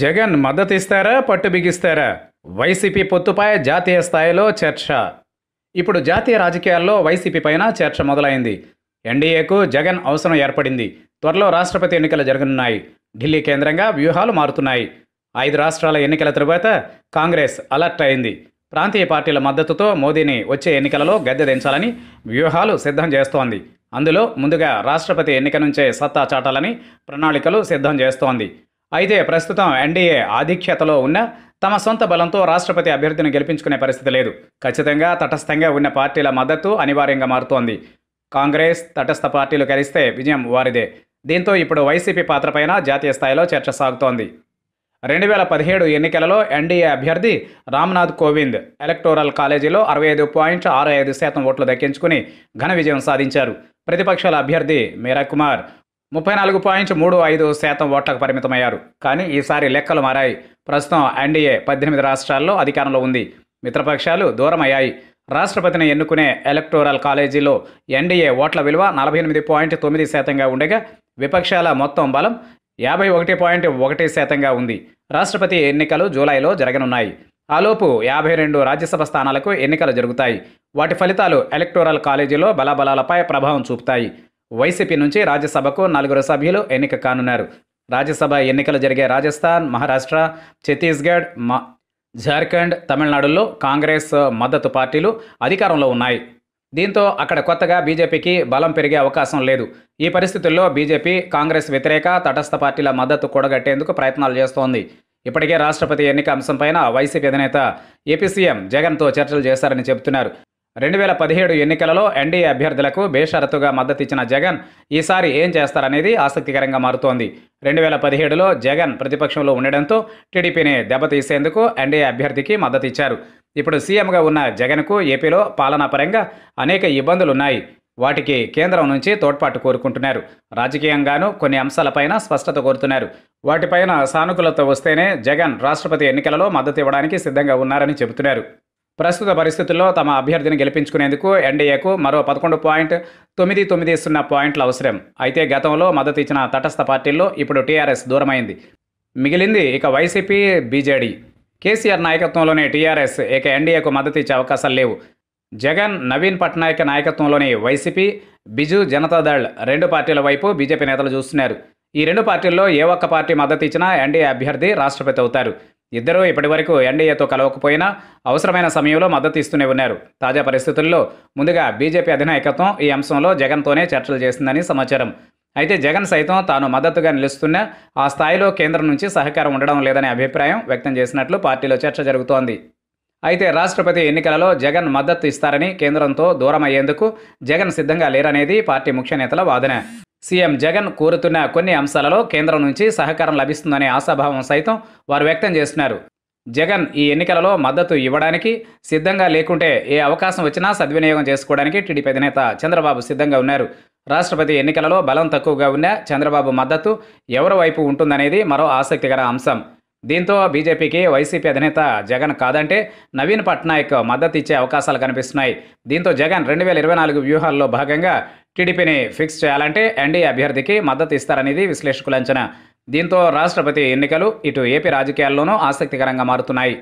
జగన్ మద్దతిస్తారా పట్టు బిగిస్తారా వైసీపీ పొత్తుపై జాతీయ స్థాయిలో చర్చ ఇప్పుడు జాతీయ రాజకీయాల్లో వైసీపీ పైన చర్చ మొదలైంది ఎన్డీఏకు జగన్ అవసరం ఏర్పడింది త్వరలో రాష్ట్రపతి ఎన్నికలు జరగనున్నాయి ఢిల్లీ కేంద్రంగా వ్యూహాలు మారుతున్నాయి ఐదు రాష్ట్రాల ఎన్నికల తరువాత కాంగ్రెస్ అలర్ట్ అయింది ప్రాంతీయ పార్టీల మద్దతుతో మోదీని వచ్చే ఎన్నికలలో గద్దె దించాలని వ్యూహాలు సిద్ధం చేస్తోంది అందులో ముందుగా రాష్ట్రపతి ఎన్నిక నుంచే సత్తా చాటాలని ప్రణాళికలు సిద్ధం చేస్తోంది అయితే ప్రస్తుతం ఎన్డీఏ ఆధిక్యతలో ఉన్న తమ సొంత బలంతో రాష్ట్రపతి అభ్యర్థిని గెలిపించుకునే పరిస్థితి లేదు ఖచ్చితంగా తటస్థంగా ఉన్న పార్టీల మద్దతు అనివార్యంగా మారుతోంది కాంగ్రెస్ తటస్థ పార్టీలు కలిస్తే విజయం వారిదే దీంతో ఇప్పుడు వైసీపీ పాత్రపైన జాతీయ స్థాయిలో చర్చ సాగుతోంది రెండు వేల పదిహేడు ఎన్నికలలో ఎన్డీఏ అభ్యర్థి రామ్నాథ్ కోవింద్ ఎలక్టోరల్ కాలేజీలో అరవై ఐదు పాయింట్ ఆరు ఐదు శాతం ఓట్లు దక్కించుకుని ఘన విజయం సాధించారు ప్రతిపక్షాల అభ్యర్థి మీరా కుమార్ ముప్పై నాలుగు పాయింట్ మూడు ఐదు శాతం ఓట్లకు పరిమితమయ్యారు కానీ ఈసారి లెక్కలు మారాయి ప్రస్తుతం ఎన్డీఏ పద్దెనిమిది రాష్ట్రాల్లో అధికారంలో ఉంది మిత్రపక్షాలు దూరమయ్యాయి రాష్ట్రపతిని ఎన్నుకునే ఎలక్టోరల్ కాలేజీలో ఎన్డీఏ ఓట్ల విలువ నలభై ఎనిమిది పాయింట్ తొమ్మిది శాతంగా ఉండగా విపక్షాల మొత్తం బలం యాభై ఒకటి పాయింట్ ఒకటి శాతంగా ఉంది రాష్ట్రపతి ఎన్నికలు జూలైలో జరగనున్నాయి ఆలోపు యాభై రెండు రాజ్యసభ స్థానాలకు ఎన్నికలు జరుగుతాయి వాటి ఫలితాలు ఎలక్టోరల్ కాలేజీలో బలాబలాలపై ప్రభావం చూపుతాయి వైసీపీ నుంచి రాజ్యసభకు నలుగురు సభ్యులు ఎన్నిక కానున్నారు రాజ్యసభ ఎన్నికలు జరిగే రాజస్థాన్ మహారాష్ట్ర ఛత్తీస్గఢ్ మా జార్ఖండ్ తమిళనాడులో కాంగ్రెస్ మద్దతు పార్టీలు అధికారంలో ఉన్నాయి దీంతో అక్కడ కొత్తగా బీజేపీకి బలం పెరిగే అవకాశం లేదు ఈ పరిస్థితుల్లో బీజేపీ కాంగ్రెస్ వ్యతిరేక తటస్థ పార్టీల మద్దతు కూడగట్టేందుకు ప్రయత్నాలు చేస్తోంది ఇప్పటికే రాష్ట్రపతి ఎన్నిక అంశంపైన వైసీపీ అధినేత ఏపీ సీఎం జగన్తో చర్చలు చేశారని చెబుతున్నారు రెండు వేల పదిహేడు ఎన్నికలలో ఎన్డీఏ అభ్యర్థులకు బేషరతుగా మద్దతిచ్చిన జగన్ ఈసారి ఏం చేస్తారనేది ఆసక్తికరంగా మారుతోంది రెండు వేల పదిహేడులో జగన్ ప్రతిపక్షంలో ఉండడంతో టీడీపీని దెబ్బతీసేందుకు ఎన్డీఏ అభ్యర్థికి మద్దతిచ్చారు ఇప్పుడు సీఎంగా ఉన్న జగన్కు ఏపీలో పాలనాపరంగా అనేక ఇబ్బందులున్నాయి వాటికి కేంద్రం నుంచి తోడ్పాటు కోరుకుంటున్నారు రాజకీయంగానూ కొన్ని అంశాలపైన స్పష్టత కోరుతున్నారు వాటిపైన సానుకూలత వస్తేనే జగన్ రాష్ట్రపతి ఎన్నికలలో మద్దతు ఇవ్వడానికి సిద్ధంగా ఉన్నారని చెబుతున్నారు ప్రస్తుత పరిస్థితుల్లో తమ అభ్యర్థిని గెలిపించుకునేందుకు ఎన్డీఏకు మరో పదకొండు పాయింట్ తొమ్మిది తొమ్మిది సున్నా పాయింట్లు అవసరం అయితే గతంలో మద్దతు ఇచ్చిన తటస్థ పార్టీల్లో ఇప్పుడు టీఆర్ఎస్ దూరమైంది మిగిలింది ఇక వైసీపీ బీజేడీ కేసీఆర్ నాయకత్వంలోని టీఆర్ఎస్ ఇక ఎన్డీఏకు మద్దతు ఇచ్చే అవకాశాలు లేవు జగన్ నవీన్ పట్నాయక్ నాయకత్వంలోని వైసీపీ బిజు జనతాదళ్ రెండు పార్టీల వైపు బీజేపీ నేతలు చూస్తున్నారు ఈ రెండు పార్టీల్లో ఏ ఒక్క పార్టీ మద్దతు ఇచ్చినా ఎన్డీఏ అభ్యర్థి రాష్ట్రపతి అవుతారు ఇద్దరూ ఇప్పటివరకు ఎన్డీఏతో కలవకపోయినా అవసరమైన సమయంలో మద్దతు ఇస్తూనే ఉన్నారు తాజా పరిస్థితుల్లో ముందుగా బీజేపీ అధినాయకత్వం ఈ అంశంలో జగన్తోనే చర్చలు చేసిందని సమాచారం అయితే జగన్ సైతం తాను మద్దతుగా నిలుస్తున్న ఆ స్థాయిలో కేంద్రం నుంచి సహకారం ఉండడం లేదనే అభిప్రాయం వ్యక్తం చేసినట్లు పార్టీలో చర్చ జరుగుతోంది అయితే రాష్ట్రపతి ఎన్నికలలో జగన్ మద్దతు ఇస్తారని కేంద్రంతో దూరమయ్యేందుకు జగన్ సిద్ధంగా లేరనేది పార్టీ ముఖ్య నేతల వాదన సీఎం జగన్ కోరుతున్న కొన్ని అంశాలలో కేంద్రం నుంచి సహకారం లభిస్తుందనే ఆశాభావం సైతం వారు వ్యక్తం చేస్తున్నారు జగన్ ఈ ఎన్నికలలో మద్దతు ఇవ్వడానికి సిద్ధంగా లేకుంటే ఏ అవకాశం వచ్చినా సద్వినియోగం చేసుకోవడానికి టీడీపీ అధినేత చంద్రబాబు సిద్ధంగా ఉన్నారు రాష్ట్రపతి ఎన్నికలలో బలం తక్కువగా ఉన్న చంద్రబాబు మద్దతు ఎవరి వైపు ఉంటుందనేది మరో ఆసక్తికర అంశం దీంతో బీజేపీకి వైసీపీ అధినేత జగన్ కాదంటే నవీన్ పట్నాయక్ మద్దతు ఇచ్చే అవకాశాలు కనిపిస్తున్నాయి దీంతో జగన్ రెండు వేల ఇరవై నాలుగు వ్యూహాల్లో భాగంగా టీడీపీని ఫిక్స్ చేయాలంటే ఎన్డీఏ అభ్యర్థికి మద్దతు ఇస్తారనేది విశ్లేషకుల అంచనా దీంతో రాష్ట్రపతి ఎన్నికలు ఇటు ఏపీ రాజకీయాల్లోనూ ఆసక్తికరంగా మారుతున్నాయి